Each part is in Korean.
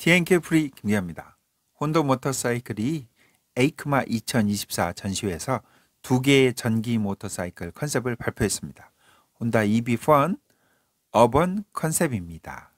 TNK 프리 김기아입니다. 혼도 모터사이클이 에이크마 2024 전시회에서 두 개의 전기 모터사이클 컨셉을 발표했습니다. 혼다 EB1 어번 컨셉입니다.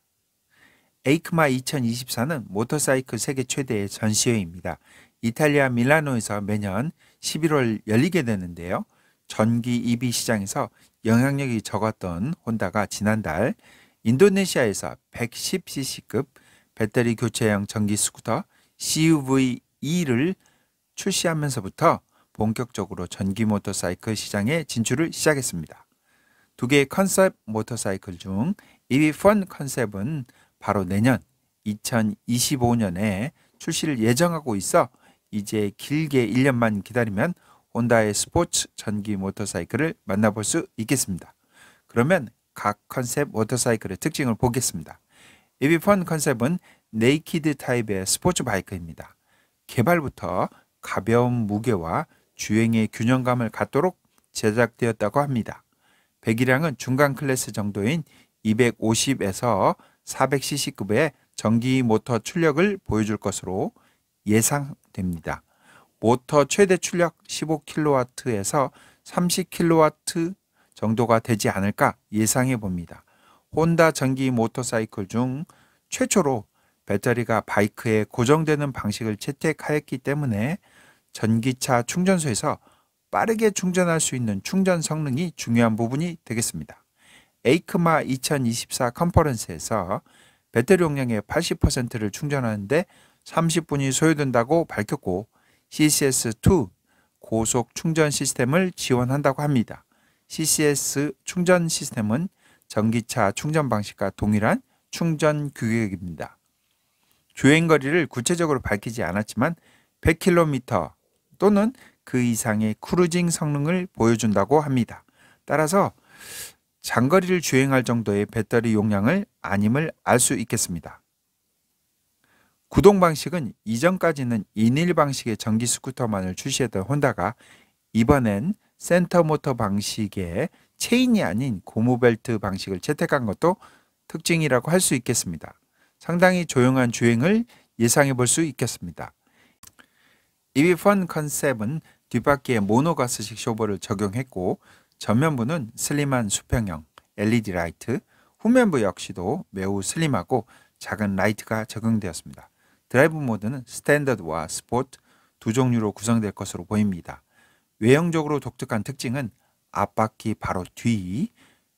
에이크마 2024는 모터사이클 세계 최대의 전시회입니다. 이탈리아 밀라노에서 매년 11월 열리게 되는데요. 전기 EV 시장에서 영향력이 적었던 혼다가 지난달 인도네시아에서 110cc급 배터리 교체형 전기 스쿠터 CUV-E를 출시하면서부터 본격적으로 전기 모터사이클 시장에 진출을 시작했습니다. 두 개의 컨셉 모터사이클 중 e v 펀 컨셉은 바로 내년 2025년에 출시를 예정하고 있어 이제 길게 1년만 기다리면 혼다의 스포츠 전기 모터사이클을 만나볼 수 있겠습니다. 그러면 각 컨셉 모터사이클의 특징을 보겠습니다. 이비펀 컨셉은 네이키드 타입의 스포츠 바이크입니다. 개발부터 가벼운 무게와 주행의 균형감을 갖도록 제작되었다고 합니다. 배기량은 중간 클래스 정도인 250에서 400cc급의 전기 모터 출력을 보여줄 것으로 예상됩니다. 모터 최대 출력 15kW에서 30kW 정도가 되지 않을까 예상해 봅니다. 혼다 전기 모터사이클 중 최초로 배터리가 바이크에 고정되는 방식을 채택하였기 때문에 전기차 충전소에서 빠르게 충전할 수 있는 충전 성능이 중요한 부분이 되겠습니다. 에이크마 2024 컨퍼런스에서 배터리 용량의 80%를 충전하는데 30분이 소요된다고 밝혔고 CCS2 고속 충전 시스템을 지원한다고 합니다. CCS 충전 시스템은 전기차 충전 방식과 동일한 충전 규격입니다. 주행 거리를 구체적으로 밝히지 않았지만 100km 또는 그 이상의 크루징 성능을 보여준다고 합니다. 따라서 장거리를 주행할 정도의 배터리 용량을 아님을 알 수 있겠습니다. 구동 방식은 이전까지는 인일 방식의 전기 스쿠터만을 출시했던 혼다가 이번엔 센터모터 방식의 체인이 아닌 고무벨트 방식을 채택한 것도 특징이라고 할 수 있겠습니다. 상당히 조용한 주행을 예상해 볼 수 있겠습니다. EV1 컨셉은 뒷바퀴에 모노가스식 쇼버를 적용했고 전면부는 슬림한 수평형 LED 라이트, 후면부 역시도 매우 슬림하고 작은 라이트가 적용되었습니다. 드라이브 모드는 스탠더드와 스포트 두 종류로 구성될 것으로 보입니다. 외형적으로 독특한 특징은 앞바퀴 바로 뒤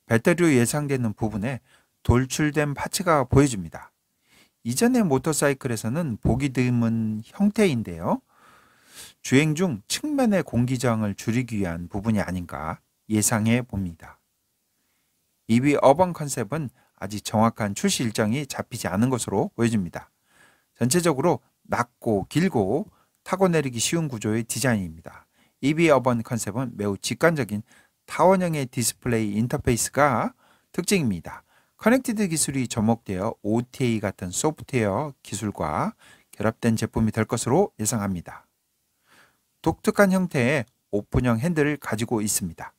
배터리로 예상되는 부분에 돌출된 파츠가 보여집니다. 이전의 모터사이클에서는 보기 드문 형태인데요. 주행 중 측면의 공기저항을 줄이기 위한 부분이 아닌가 예상해 봅니다. EV 어번 컨셉은 아직 정확한 출시 일정이 잡히지 않은 것으로 보여집니다. 전체적으로 낮고 길고 타고 내리기 쉬운 구조의 디자인입니다. EB 어번 컨셉은 매우 직관적인 타원형의 디스플레이 인터페이스가 특징입니다. 커넥티드 기술이 접목되어 OTA 같은 소프트웨어 기술과 결합된 제품이 될 것으로 예상합니다. 독특한 형태의 오픈형 핸들을 가지고 있습니다.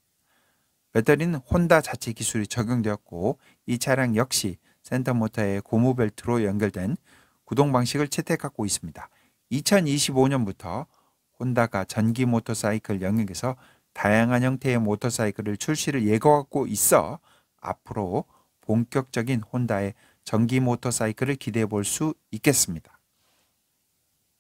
배터리는 혼다 자체 기술이 적용되었고 이 차량 역시 센터 모터의 고무 벨트로 연결된 구동 방식을 채택하고 있습니다. 2025년부터 혼다가 전기 모터사이클 영역에서 다양한 형태의 모터사이클을 출시를 예고하고 있어 앞으로 본격적인 혼다의 전기 모터사이클을 기대해 볼 수 있겠습니다.